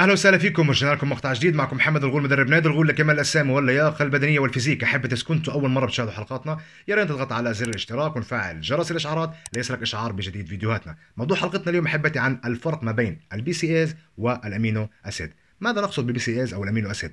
اهلا وسهلا فيكم ورجعنا لكم مقطع جديد معكم محمد الغول مدرب نادي الغول لكمال الاجسام واللياقه البدنيه والفيزيك احب اذا كنتوا اول مره بتشاهدوا حلقاتنا يا ريت تضغط على زر الاشتراك ونفعل جرس الاشعارات ليصلك اشعار بجديد فيديوهاتنا موضوع حلقتنا اليوم احبتي عن الفرق ما بين البي سي ايز والامينو اسيد ماذا نقصد بالبي سي ايز او الامينو اسيد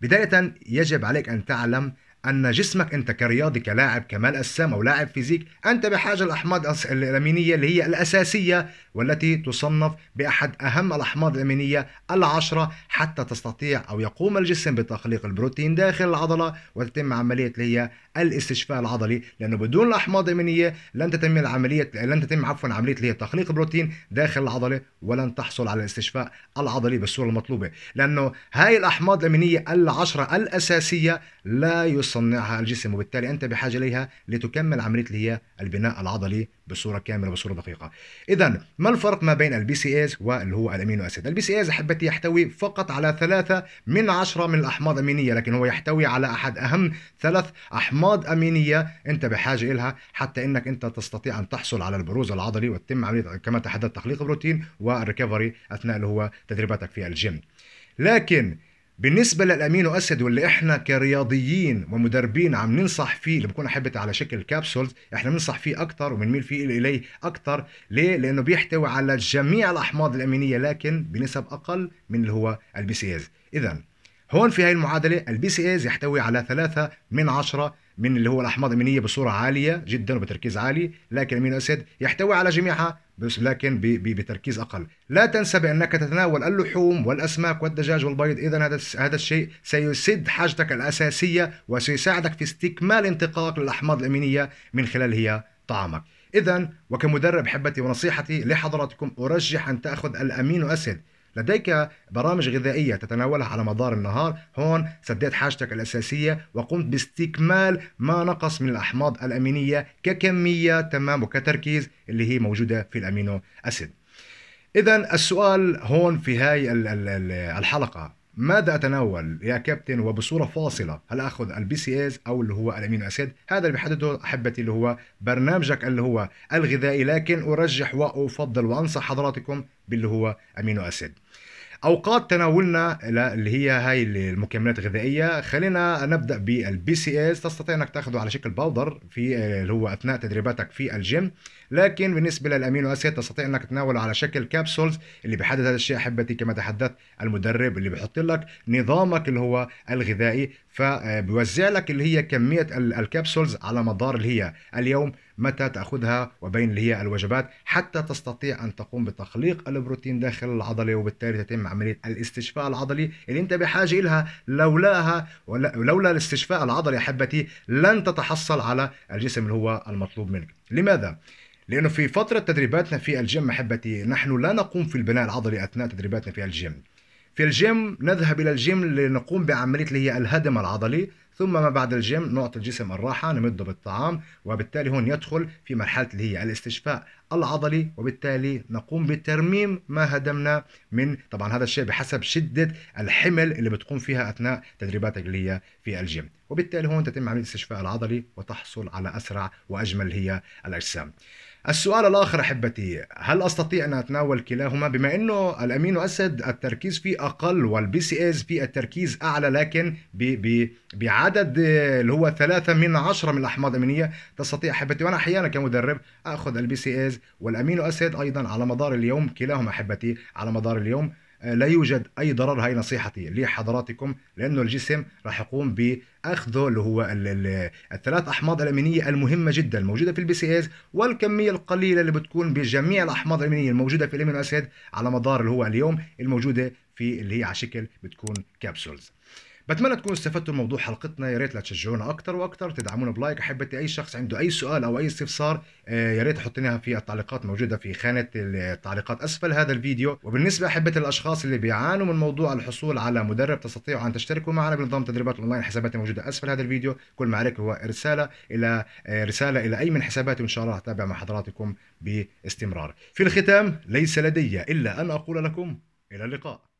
بدايه يجب عليك ان تعلم ان جسمك انت كرياضي كلاعب كمال اجسام او لاعب فيزيك انت بحاجه لاحماض الامينيه اللي هي الاساسيه والتي تصنف بأحد أهم الأحماض الأمينية العشرة حتى تستطيع أو يقوم الجسم بتخليق البروتين داخل العضلة وتتم عملية اللي هي الاستشفاء العضلي لأنه بدون الأحماض الأمينية لن تتم العملية لن تتم عفوا عملية اللي هي تخليق البروتين داخل العضلة ولن تحصل على الاستشفاء العضلي بالصورة المطلوبة لأنه هاي الأحماض الأمينية العشرة الأساسية لا يصنعها الجسم وبالتالي أنت بحاجة إليها لتكمل عملية اللي هي البناء العضلي بصوره كامله بصوره دقيقه اذا ما الفرق ما بين البي سي ايز واللي هو الامينو اسيد البي سي ايز احبتي يحتوي فقط على ثلاثة من عشرة من الاحماض امينيه لكن هو يحتوي على احد اهم ثلاث احماض امينيه انت بحاجه لها حتى انك انت تستطيع ان تحصل على البروز العضلي وتتم عمليه كما تحدث تخليق بروتين والريكفري اثناء اللي هو تدريباتك في الجيم لكن بالنسبه للامينو اسيد واللي احنا كرياضيين ومدربين عم ننصح فيه اللي بكون حبت على شكل كابسولز احنا بننصح فيه اكثر وبنميل فيه اليه اكثر ليه لانه بيحتوي على جميع الاحماض الامينيه لكن بنسب اقل من اللي هو البي سي از اذا هون في هاي المعادله البي سي از يحتوي على ثلاثة من عشرة من اللي هو الاحماض الامينيه بصوره عاليه جدا وبتركيز عالي لكن الامينو اسيد يحتوي على جميعها بس لكن بتركيز اقل لا تنسى بانك تتناول اللحوم والاسماك والدجاج والبيض اذا هذا هذا الشيء سيسد حاجتك الاساسيه وسيساعدك في استكمال انتقائك للاحماض الامينيه من خلال هي طعامك اذا وكمدرب حبتي ونصيحتي لحضراتكم ارجح ان تاخذ الامينو اسيد لديك برامج غذائية تتناولها على مدار النهار هون سديت حاجتك الأساسية وقمت باستكمال ما نقص من الأحماض الأمينية ككمية تمام وكتركيز اللي هي موجودة في الأمينو أسيد إذا السؤال هون في هاي الحلقة ماذا أتناول يا كابتن وبصورة فاصلة هل أخذ البي سي إيز أو اللي هو الأمينو أسيد هذا اللي بحدده أحبتي اللي هو برنامجك اللي هو الغذائي لكن أرجح وأفضل وأنصح حضراتكم باللي هو أمينو أسيد اوقات تناولنا اللي هي هاي المكملات الغذائيه خلينا نبدا بالبي سي اس تستطيع انك تاخذه على شكل باودر في اللي هو اثناء تدريباتك في الجيم لكن بالنسبه للامينو اسيد تستطيع انك تناوله على شكل كابسولز اللي بيحدد هذا الشيء احبتي كما تحدث المدرب اللي بيحط لك نظامك اللي هو الغذائي فبيوزع آه، لك اللي هي كميه الكابسولز على مدار اللي هي اليوم متى تأخذها وبين اللي هي الوجبات حتى تستطيع أن تقوم بتخليق البروتين داخل العضلة وبالتالي تتم عملية الاستشفاء العضلي اللي أنت بحاجة إلها لولاها ولولا الاستشفاء العضلي حبتي لن تتحصل على الجسم اللي هو المطلوب منك لماذا؟ لأنه في فترة تدريباتنا في الجيم احبتي نحن لا نقوم في البناء العضلي أثناء تدريباتنا في الجيم في الجيم نذهب إلى الجيم لنقوم بعملية اللي هي الهدم العضلي ثم ما بعد الجيم نعطي الجسم الراحة نمده بالطعام وبالتالي هون يدخل في مرحلة اللي هي الاستشفاء العضلي وبالتالي نقوم بترميم ما هدمنا من طبعا هذا الشيء بحسب شدة الحمل اللي بتقوم فيها أثناء تدريباتك اللي هي في الجيم وبالتالي هون تتم عملية الاستشفاء العضلي وتحصل على أسرع وأجمل هي الأجسام السؤال الآخر أحبتي هل أستطيع أن أتناول كلاهما بما أنه الأمينو أسيد التركيز فيه أقل والبي سي إيز فيه التركيز أعلى لكن بعدد اللي هو ثلاثة من عشرة من الأحماض الأمينية تستطيع أحبتي وأنا أحيانا كمدرب أخذ البي سي إيز والأمينو أسيد أيضا على مدار اليوم كلاهما أحبتي على مدار اليوم لا يوجد اي ضرر هاي نصيحتي لحضراتكم لانه الجسم راح يقوم باخذه اللي هو الثلاث احماض الامينيه المهمه جدا الموجوده في البي سي اس والكميه القليله اللي بتكون بجميع الاحماض الامينيه الموجوده في الامينو اسيد على مدار اللي هو اليوم الموجوده في اللي هي على شكل بتكون كابسولز بتمنى تكونوا استفدتوا من موضوع حلقتنا يا ريت لا تشجعونا اكثر واكثر تدعمونا بلايك احبتي اي شخص عنده اي سؤال او اي استفسار آه، يا ريت تحطينها في التعليقات موجوده في خانه التعليقات اسفل هذا الفيديو وبالنسبه احبتي الاشخاص اللي بيعانوا من موضوع الحصول على مدرب تستطيعوا ان تشتركوا معنا بنظام تدريبات اونلاين حساباتي موجوده اسفل هذا الفيديو كل ما عليك هو رساله الى آه، رساله الى اي من حساباتي وان شاء الله اتابع مع حضراتكم باستمرار في الختام ليس لدي الا ان اقول لكم الى اللقاء